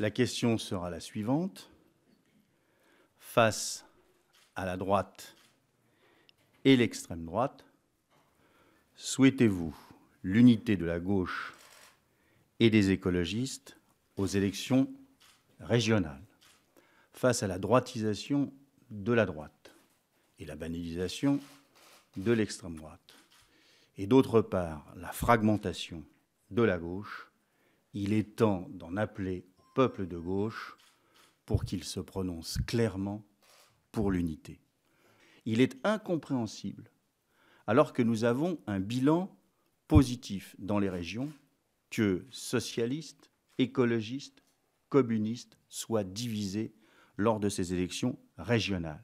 La question sera la suivante. Face à la droite et l'extrême droite, souhaitez-vous l'unité de la gauche et des écologistes aux élections régionales face à la droitisation de la droite et la banalisation de l'extrême droite et d'autre part la fragmentation de la gauche, il est temps d'en appeler peuple de gauche pour qu'il se prononce clairement pour l'unité. Il est incompréhensible, alors que nous avons un bilan positif dans les régions, que socialistes, écologistes, communistes soient divisés lors de ces élections régionales.